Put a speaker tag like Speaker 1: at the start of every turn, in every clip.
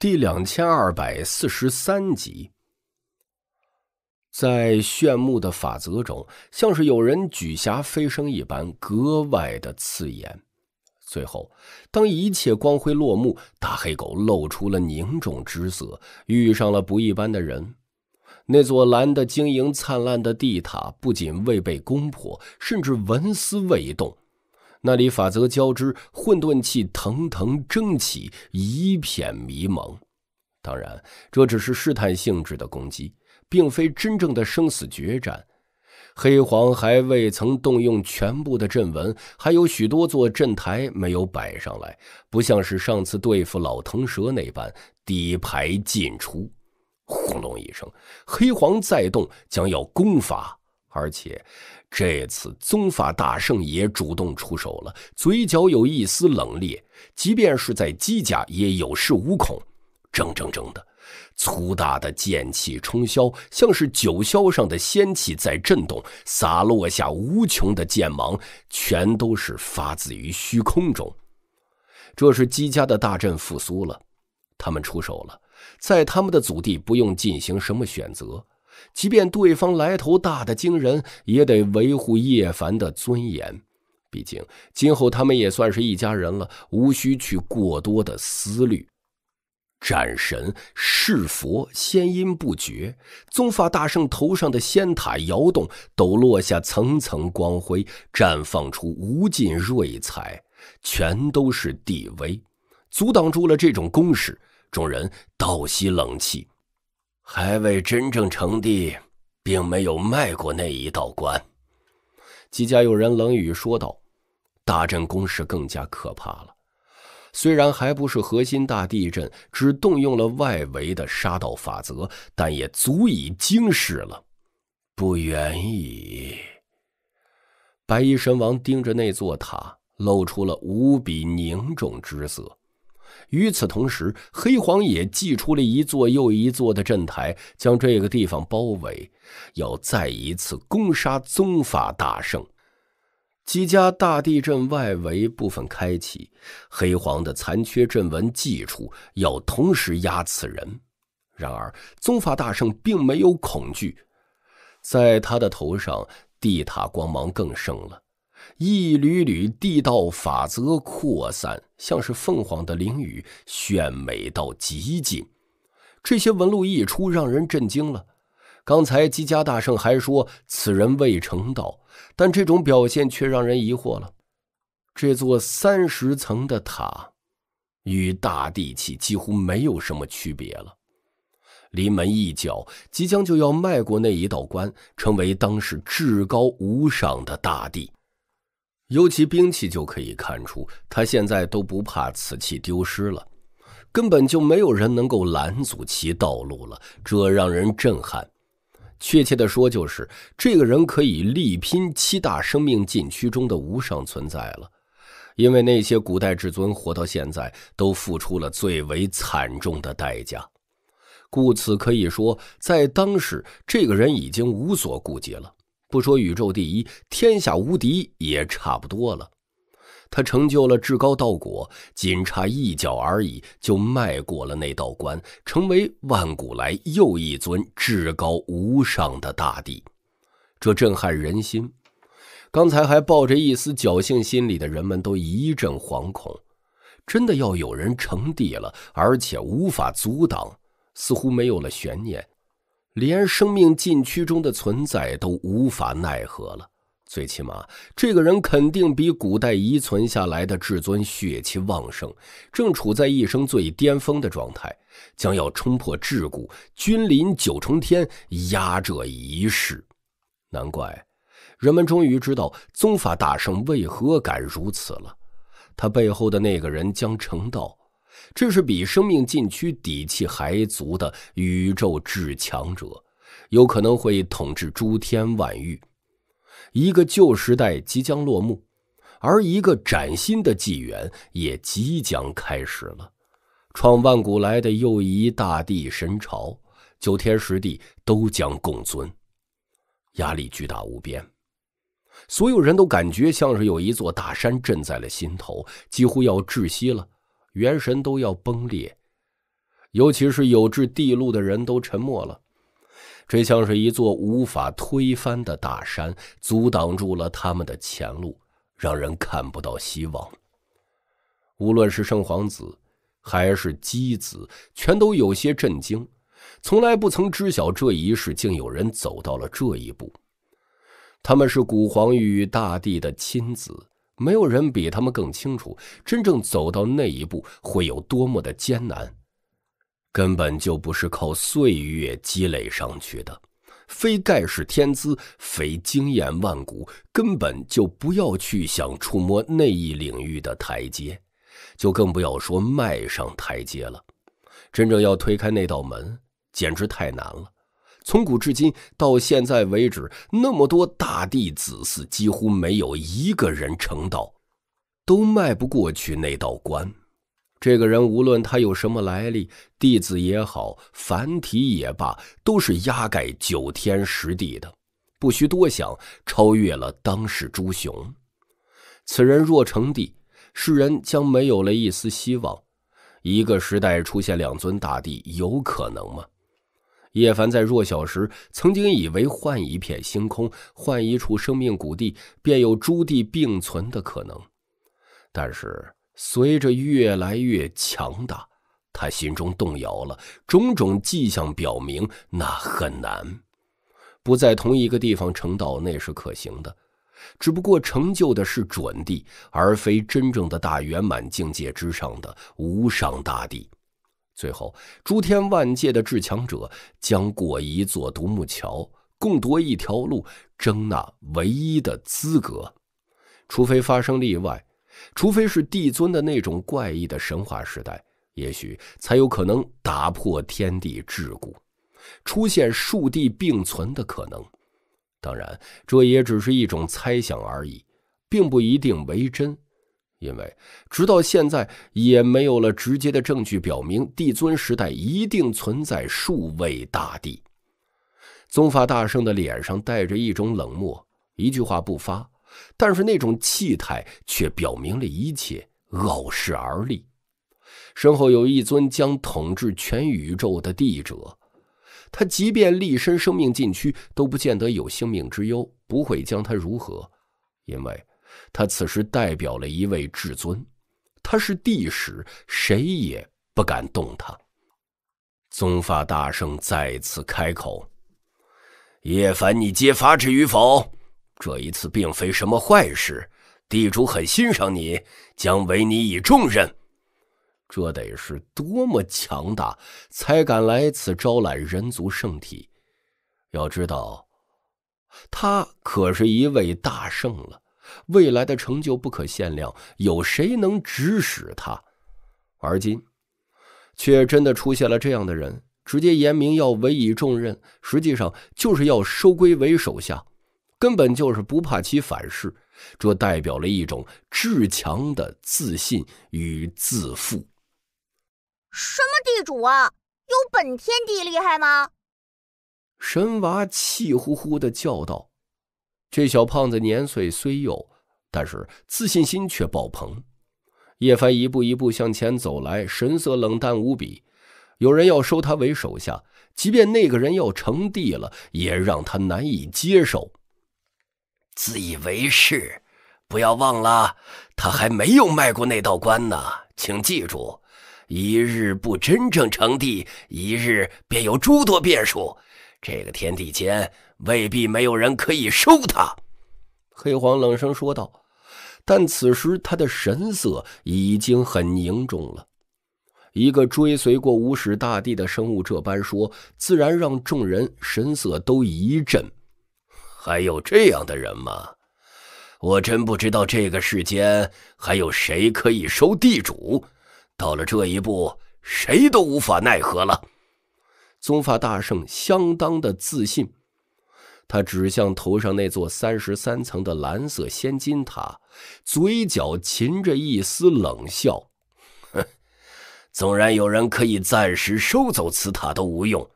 Speaker 1: 第两千二百四十三集，在炫目的法则中，像是有人举霞飞升一般，格外的刺眼。最后，当一切光辉落幕，大黑狗露出了凝重之色。遇上了不一般的人，那座蓝的晶莹灿烂的地塔不仅未被攻破，甚至纹丝未动。那里法则交织，混沌气腾腾蒸起，一片迷茫。当然，这只是试探性质的攻击，并非真正的生死决战。黑皇还未曾动用全部的阵纹，还有许多座阵台没有摆上来，不像是上次对付老藤蛇那般底牌尽出。轰隆一声，黑皇再动，将要攻伐，而且。这次，宗法大圣也主动出手了，嘴角有一丝冷冽，即便是在姬家，也有恃无恐。铮铮铮的，粗大的剑气冲霄，像是九霄上的仙气在震动，洒落下无穷的剑芒，全都是发自于虚空中。这是姬家的大阵复苏了，他们出手了，在他们的祖地，不用进行什么选择。即便对方来头大的惊人，也得维护叶凡的尊严。毕竟今后他们也算是一家人了，无需去过多的思虑。战神是佛仙音不绝，棕发大圣头上的仙塔摇动，抖落下层层光辉，绽放出无尽瑞彩，全都是帝威，阻挡住了这种攻势。众人倒吸冷气。还未真正成帝，并没有迈过那一道关。姬家有人冷语说道：“大阵攻势更加可怕了，虽然还不是核心大地震，只动用了外围的杀道法则，但也足以惊世了，不远矣。”白衣神王盯着那座塔，露出了无比凝重之色。与此同时，黑皇也祭出了一座又一座的阵台，将这个地方包围，要再一次攻杀宗法大圣。基家大地阵外围部分开启，黑皇的残缺阵纹祭出，要同时压此人。然而，宗法大圣并没有恐惧，在他的头上，地塔光芒更盛了。一缕缕地道法则扩散，像是凤凰的翎羽，炫美到极尽。这些纹路一出，让人震惊了。刚才姬家大圣还说此人未成道，但这种表现却让人疑惑了。这座三十层的塔，与大地气几乎没有什么区别了。临门一脚，即将就要迈过那一道关，成为当时至高无上的大地。尤其兵器就可以看出，他现在都不怕此器丢失了，根本就没有人能够拦阻其道路了，这让人震撼。确切的说，就是这个人可以力拼七大生命禁区中的无上存在了，因为那些古代至尊活到现在，都付出了最为惨重的代价，故此可以说，在当时，这个人已经无所顾忌了。不说宇宙第一，天下无敌也差不多了。他成就了至高道果，仅差一脚而已，就迈过了那道关，成为万古来又一尊至高无上的大帝。这震撼人心。刚才还抱着一丝侥幸心理的人们，都一阵惶恐。真的要有人成帝了，而且无法阻挡，似乎没有了悬念。连生命禁区中的存在都无法奈何了。最起码，这个人肯定比古代遗存下来的至尊血气旺盛，正处在一生最巅峰的状态，将要冲破桎梏，君临九重天，压这一世。难怪，人们终于知道宗法大圣为何敢如此了。他背后的那个人将成道。这是比生命禁区底气还足的宇宙至强者，有可能会统治诸天万域。一个旧时代即将落幕，而一个崭新的纪元也即将开始了。创万古来的又一大地神朝，九天十地都将共尊。压力巨大无边，所有人都感觉像是有一座大山镇在了心头，几乎要窒息了。元神都要崩裂，尤其是有志地路的人都沉默了。这像是一座无法推翻的大山，阻挡住了他们的前路，让人看不到希望。无论是圣皇子，还是姬子，全都有些震惊，从来不曾知晓这一世竟有人走到了这一步。他们是古皇与大帝的亲子。没有人比他们更清楚，真正走到那一步会有多么的艰难，根本就不是靠岁月积累上去的，非盖世天资，非经验万古，根本就不要去想触摸那一领域的台阶，就更不要说迈上台阶了。真正要推开那道门，简直太难了。从古至今，到现在为止，那么多大弟子嗣，几乎没有一个人成道，都迈不过去那道关。这个人无论他有什么来历，弟子也好，凡体也罢，都是压盖九天十地的，不需多想，超越了当世诸雄。此人若成帝，世人将没有了一丝希望。一个时代出现两尊大帝，有可能吗？叶凡在弱小时曾经以为，换一片星空，换一处生命谷地，便有诸地并存的可能。但是随着越来越强大，他心中动摇了。种种迹象表明，那很难。不在同一个地方成道，那是可行的，只不过成就的是准地，而非真正的大圆满境界之上的无上大帝。最后，诸天万界的至强者将过一座独木桥，共夺一条路，争那唯一的资格。除非发生例外，除非是帝尊的那种怪异的神话时代，也许才有可能打破天地桎梏，出现数帝并存的可能。当然，这也只是一种猜想而已，并不一定为真。因为直到现在也没有了直接的证据表明帝尊时代一定存在数位大帝。宗法大圣的脸上带着一种冷漠，一句话不发，但是那种气态却表明了一切。傲视而立，身后有一尊将统治全宇宙的帝者，他即便立身生命禁区，都不见得有性命之忧，不会将他如何，因为。他此时代表了一位至尊，他是帝使，谁也不敢动他。棕发大圣再次开口：“叶凡，你揭发之与否？这一次并非什么坏事。地主很欣赏你，将为你以重任。这得是多么强大，才敢来此招揽人族圣体？要知道，他可是一位大圣了。”未来的成就不可限量，有谁能指使他？而今，却真的出现了这样的人，直接言明要委以重任，实际上就是要收归为手下，根本就是不怕其反噬。这代表了一种至强的自信与自负。什么地主啊？有本天地厉害吗？神娃气呼呼的叫道。这小胖子年岁虽幼，但是自信心却爆棚。叶凡一步一步向前走来，神色冷淡无比。有人要收他为手下，即便那个人要成帝了，也让他难以接受。自以为是，不要忘了，他还没有迈过那道关呢。请记住，一日不真正成帝，一日便有诸多变数。这个天地间未必没有人可以收他，黑皇冷声说道。但此时他的神色已经很凝重了。一个追随过无始大帝的生物这般说，自然让众人神色都一震。还有这样的人吗？我真不知道这个世间还有谁可以收地主。到了这一步，谁都无法奈何了。宗发大圣相当的自信，他指向头上那座三十三层的蓝色仙金塔，嘴角噙着一丝冷笑：“ 哼，纵然有人可以暂时收走此塔，都无用。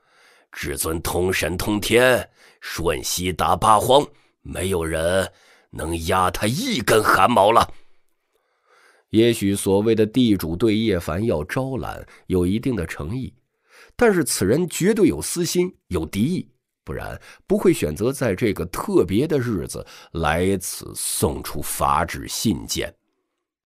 Speaker 1: 至尊通神通天，瞬息达八荒，没有人能压他一根汗毛了。”也许所谓的地主对叶凡要招揽，有一定的诚意。但是此人绝对有私心，有敌意，不然不会选择在这个特别的日子来此送出法旨信件。